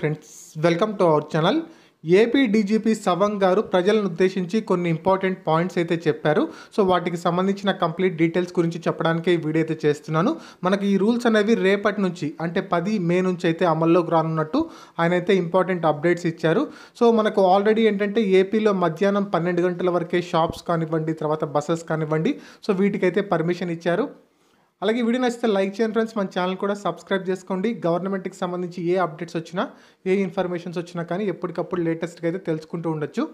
friends welcome to our channel AP DGP Sawang గారు ప్రజలను ఉద్దేశించి కొన్ని ఇంపార్టెంట్ పాయింట్స్ అయితే చెప్పారు సో వాటికి సంబంధించిన కంప్లీట్ డీటెయిల్స్ గురించి చెప్పడానికి ఈ వీడియో అయితే చేస్తున్నాను మనకి ఈ రూల్స్ అనేవి రేపటి నుంచి అంటే పది మే నుంచి అయితే అమల్లోకి రానున్నట్టు ఆయన అయితే ఇంపార్టెంట్ అప్డేట్స్ ఇచ్చారు సో మనకు ఆల్రెడీ ఏంటంటే ఏపీలో మధ్యాహ్నం పన్నెండు గంటల వరకే షాప్స్ కానివ్వండి తర్వాత బస్సెస్ కానివ్వండి సో వీటికైతే పర్మిషన్ ఇచ్చారు అలాగే వీడియో నచ్చితే లైక్ చేయండి ఫ్రెండ్స్ మన ఛానల్ కూడా సబ్స్క్రైబ్ చేసుకోండి గవర్నమెంట్కి సంబంధించి ఏ అప్డేట్స్ వచ్చినా ఏ ఇన్ఫర్మేషన్స్ వచ్చినా కానీ ఎప్పటికప్పుడు లేటెస్ట్గా అయితే తెలుసుకుంటూ ఉండొచ్చు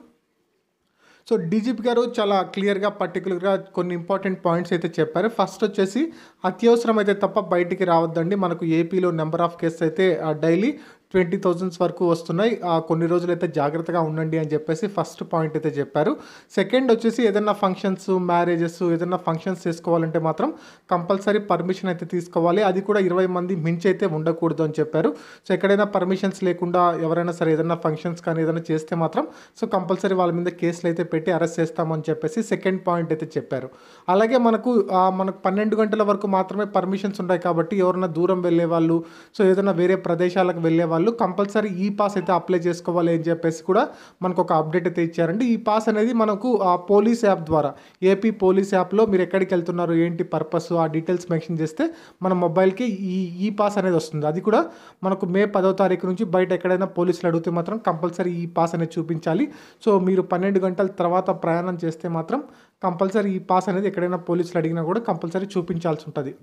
సో డీజీపీ గారు చాలా క్లియర్గా పర్టికులర్గా కొన్ని ఇంపార్టెంట్ పాయింట్స్ అయితే చెప్పారు ఫస్ట్ వచ్చేసి అత్యవసరం అయితే తప్ప బయటికి రావద్దండి మనకు ఏపీలో నెంబర్ ఆఫ్ కేసెస్ అయితే డైలీ ట్వంటీ థౌజండ్స్ వరకు వస్తున్నాయి కొన్ని రోజులు అయితే జాగ్రత్తగా ఉండండి అని చెప్పేసి ఫస్ట్ పాయింట్ అయితే చెప్పారు సెకండ్ వచ్చేసి ఏదైనా ఫంక్షన్స్ మ్యారేజెస్ ఏదైనా ఫంక్షన్స్ చేసుకోవాలంటే మాత్రం కంపల్సరీ పర్మిషన్ అయితే తీసుకోవాలి అది కూడా ఇరవై మంది మించి అయితే ఉండకూడదు అని చెప్పారు సో ఎక్కడైనా పర్మిషన్స్ లేకుండా ఎవరైనా సరే ఏదైనా ఫంక్షన్స్ కానీ ఏదైనా చేస్తే మాత్రం సో కంపల్సరీ వాళ్ళ మీద కేసులు అయితే పెట్టి అరెస్ట్ చేస్తామని చెప్పేసి సెకండ్ పాయింట్ అయితే చెప్పారు అలాగే మనకు మనకు పన్నెండు గంటల వరకు మాత్రమే పర్మిషన్స్ ఉంటాయి కాబట్టి ఎవరైనా దూరం వెళ్ళే వాళ్ళు సో ఏదైనా వేరే ప్రదేశాలకు వెళ్ళే వాళ్ళు వాళ్ళు కంపల్సరీ ఈ పాస్ అయితే అప్లై చేసుకోవాలి అని చెప్పేసి కూడా మనకు ఒక అప్డేట్ అయితే ఇచ్చారండి ఈ పాస్ అనేది మనకు ఆ పోలీస్ యాప్ ద్వారా ఏపీ పోలీస్ యాప్లో మీరు ఎక్కడికి వెళ్తున్నారు ఏంటి పర్పస్ ఆ డీటెయిల్స్ మెన్షన్ చేస్తే మన మొబైల్కి ఈ ఈ పాస్ అనేది వస్తుంది అది కూడా మనకు మే పదో తారీఖు నుంచి బయట ఎక్కడైనా పోలీసులు అడిగితే మాత్రం కంపల్సరీ ఈ పాస్ అనేది చూపించాలి సో మీరు పన్నెండు గంటల తర్వాత ప్రయాణం చేస్తే మాత్రం కంపల్సరీ ఈ పాస్ అనేది ఎక్కడైనా పోలీసులు అడిగినా కూడా కంపల్సరీ చూపించాల్సి ఉంటుంది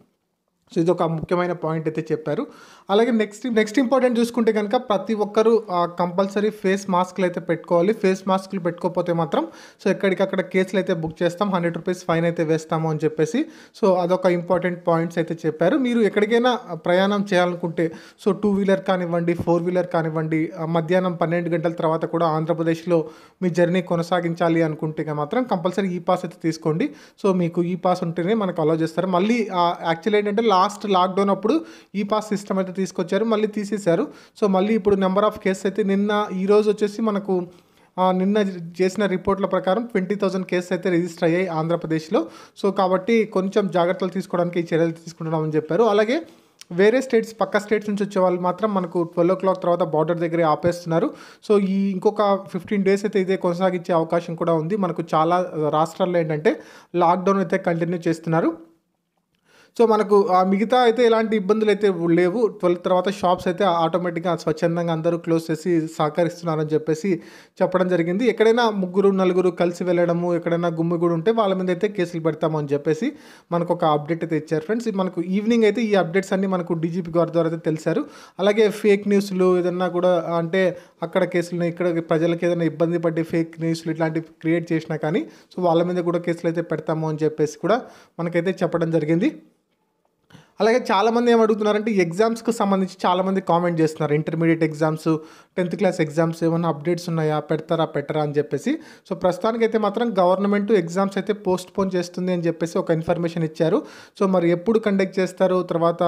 సో ఇది ఒక ముఖ్యమైన పాయింట్ అయితే చెప్పారు అలాగే నెక్స్ట్ నెక్స్ట్ ఇంపార్టెంట్ చూసుకుంటే కనుక ప్రతి ఒక్కరూ కంపల్సరీ ఫేస్ మాస్క్లు అయితే పెట్టుకోవాలి ఫేస్ మాస్క్లు పెట్టుకోకపోతే మాత్రం సో ఎక్కడికక్కడ కేసులు అయితే బుక్ చేస్తాం హండ్రెడ్ రూపీస్ ఫైన్ అయితే వేస్తాము అని చెప్పేసి సో అదొక ఇంపార్టెంట్ పాయింట్స్ అయితే చెప్పారు మీరు ఎక్కడికైనా ప్రయాణం చేయాలనుకుంటే సో టూ వీలర్ కానివ్వండి ఫోర్ వీలర్ కానివ్వండి మధ్యాహ్నం పన్నెండు గంటల తర్వాత కూడా ఆంధ్రప్రదేశ్లో మీ జర్నీ కొనసాగించాలి అనుకుంటే మాత్రం కంపల్సరీ ఈ పాస్ అయితే తీసుకోండి సో మీకు ఈ పాస్ ఉంటేనే మనకు అలౌ చేస్తారు మళ్ళీ యాక్చువల్ ఏంటంటే లాస్ట్ లాక్డౌన్ అప్పుడు ఈ పాస్ సిస్టమ్ అయితే తీసుకొచ్చారు మళ్ళీ తీసేశారు సో మళ్ళీ ఇప్పుడు నెంబర్ ఆఫ్ కేసెస్ అయితే నిన్న ఈరోజు వచ్చేసి మనకు నిన్న చేసిన రిపోర్ట్ల ప్రకారం ట్వంటీ థౌజండ్ కేసెస్ అయితే రిజిస్టర్ అయ్యాయి ఆంధ్రప్రదేశ్లో సో కాబట్టి కొంచెం జాగ్రత్తలు తీసుకోవడానికి ఈ చర్యలు తీసుకుంటున్నామని చెప్పారు అలాగే వేరే స్టేట్స్ పక్క స్టేట్స్ నుంచి వచ్చే వాళ్ళు మాత్రం మనకు ట్వెల్వ్ ఓ క్లాక్ తర్వాత బార్డర్ దగ్గరే ఆపేస్తున్నారు సో ఈ ఇంకొక ఫిఫ్టీన్ డేస్ అయితే ఇదే కొనసాగించే అవకాశం కూడా ఉంది మనకు చాలా రాష్ట్రాల్లో ఏంటంటే లాక్డౌన్ అయితే కంటిన్యూ చేస్తున్నారు సో మనకు ఆ మిగతా అయితే ఎలాంటి ఇబ్బందులు అయితే లేవు ట్వెల్త్ తర్వాత షాప్స్ అయితే ఆటోమేటిక్గా స్వచ్ఛందంగా అందరూ క్లోజ్ చేసి సహకరిస్తున్నారని చెప్పేసి చెప్పడం జరిగింది ఎక్కడైనా ముగ్గురు నలుగురు కలిసి వెళ్ళడము ఎక్కడైనా గుమ్మి కూడా ఉంటే వాళ్ళ మీద అయితే కేసులు పెడతామని చెప్పేసి మనకు ఒక అప్డేట్ అయితే ఇచ్చారు ఫ్రెండ్స్ మనకు ఈవినింగ్ అయితే ఈ అప్డేట్స్ అన్నీ మనకు డీజీపీ గారి ద్వారా అయితే తెలిసారు అలాగే ఫేక్ న్యూస్లు ఏదన్నా కూడా అంటే అక్కడ కేసులు ఇక్కడ ప్రజలకు ఏదైనా ఇబ్బంది పడి ఫేక్ న్యూస్లు ఇట్లాంటివి క్రియేట్ చేసినా కానీ సో వాళ్ళ మీద కూడా కేసులు అయితే పెడతాము అని చెప్పేసి కూడా మనకైతే చెప్పడం జరిగింది అలాగే చాలామంది ఏం అడుగుతున్నారంటే ఎగ్జామ్స్కి సంబంధించి చాలామంది కామెంట్ చేస్తున్నారు intermediate exams tenth class exams ఏమైనా అప్డేట్స్ ఉన్నాయా పెడతారా పెట్టరా అని చెప్పేసి సో ప్రస్తుతానికి అయితే మాత్రం గవర్నమెంట్ ఎగ్జామ్స్ అయితే పోస్ట్ పోన్ చేస్తుంది అని చెప్పేసి ఒక ఇన్ఫర్మేషన్ ఇచ్చారు సో మరి ఎప్పుడు కండక్ట్ చేస్తారు తర్వాత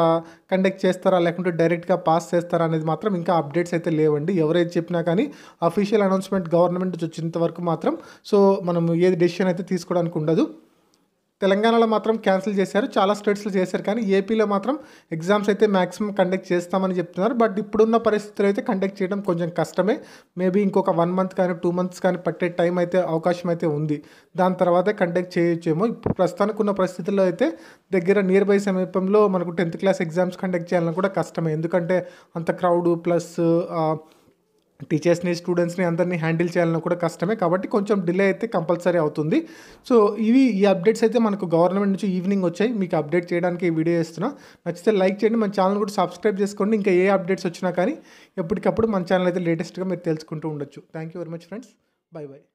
కండక్ట్ చేస్తారా లేకుంటే డైరెక్ట్గా పాస్ చేస్తారా అనేది మాత్రం ఇంకా అప్డేట్స్ అయితే లేవండి ఎవరైతే చెప్పినా కానీ అఫీషియల్ అనౌన్స్మెంట్ గవర్నమెంట్ వచ్చినంత వరకు మాత్రం సో మనం ఏది డెసిషన్ అయితే తీసుకోవడానికి ఉండదు తెలంగాణలో మాత్రం క్యాన్సిల్ చేశారు చాలా స్టేట్స్లో చేశారు కానీ ఏపీలో మాత్రం ఎగ్జామ్స్ అయితే మ్యాక్సిమం కండక్ట్ చేస్తామని చెప్తున్నారు బట్ ఇప్పుడున్న పరిస్థితులు అయితే కండక్ట్ చేయడం కొంచెం కష్టమే మేబీ ఇంకొక వన్ మంత్ కానీ టూ మంత్స్ కానీ పట్టే టైం అయితే అవకాశం అయితే ఉంది దాని తర్వాత కండక్ట్ చేయొచ్చేమో ఇప్పుడు ప్రస్తుతానికి ఉన్న పరిస్థితుల్లో అయితే దగ్గర నియర్ బై సమీపంలో మనకు టెన్త్ క్లాస్ ఎగ్జామ్స్ కండక్ట్ చేయాలని కూడా కష్టమే ఎందుకంటే అంత క్రౌడ్ ప్లస్ టీచర్స్ని స్టూడెంట్స్ని అందరినీ హ్యాండిల్ చేయాలన్నా కూడా కష్టమే కాబట్టి కొంచెం డిలే అయితే కంపల్సరీ అవుతుంది సో ఇవి ఈ అప్డేట్స్ అయితే మనకు గవర్నమెంట్ నుంచి ఈవినింగ్ వచ్చాయి మీకు అప్డేట్ చేయడానికి ఈ వీడియో చేస్తున్నా నచ్చితే లైక్ చేయండి మన ఛానల్ కూడా సబ్స్క్రైబ్ చేసుకోండి ఇంకా ఏ అప్డేట్స్ వచ్చినా కానీ ఎప్పటికప్పుడు మన ఛానల్ అయితే లేటెస్ట్గా మీరు తెలుసుకుంటూ ఉండొచ్చు thank you very much friends bye by